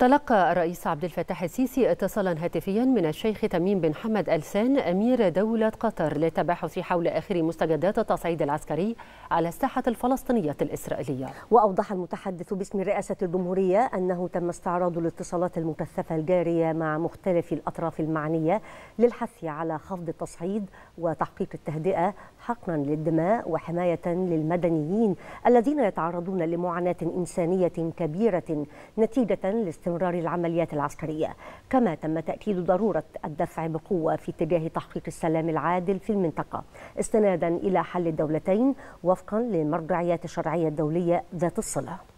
تلقى الرئيس عبد الفتاح السيسي اتصالا هاتفيا من الشيخ تميم بن حمد ألسان أمير دولة قطر للتباحث حول آخر مستجدات التصعيد العسكري على الساحة الفلسطينية الإسرائيلية وأوضح المتحدث باسم رئاسة الجمهورية أنه تم استعراض الاتصالات المكثفة الجارية مع مختلف الأطراف المعنية للحث على خفض التصعيد وتحقيق التهدئة حقنا للدماء وحماية للمدنيين الذين يتعرضون لمعاناة إنسانية كبيرة نتيجة لاستمرار العمليات العسكرية كما تم تأكيد ضرورة الدفع بقوة في اتجاه تحقيق السلام العادل في المنطقة استنادا إلى حل الدولتين وفقا للمرجعيات الشرعية الدولية ذات الصلة